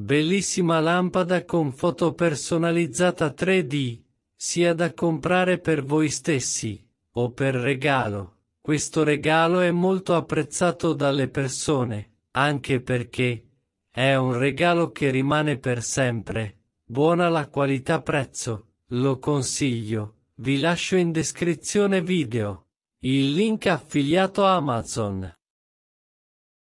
Bellissima lampada con foto personalizzata 3D, sia da comprare per voi stessi o per regalo. Questo regalo è molto apprezzato dalle persone, anche perché è un regalo che rimane per sempre. Buona la qualità prezzo, lo consiglio. Vi lascio in descrizione video. Il link affiliato Amazon.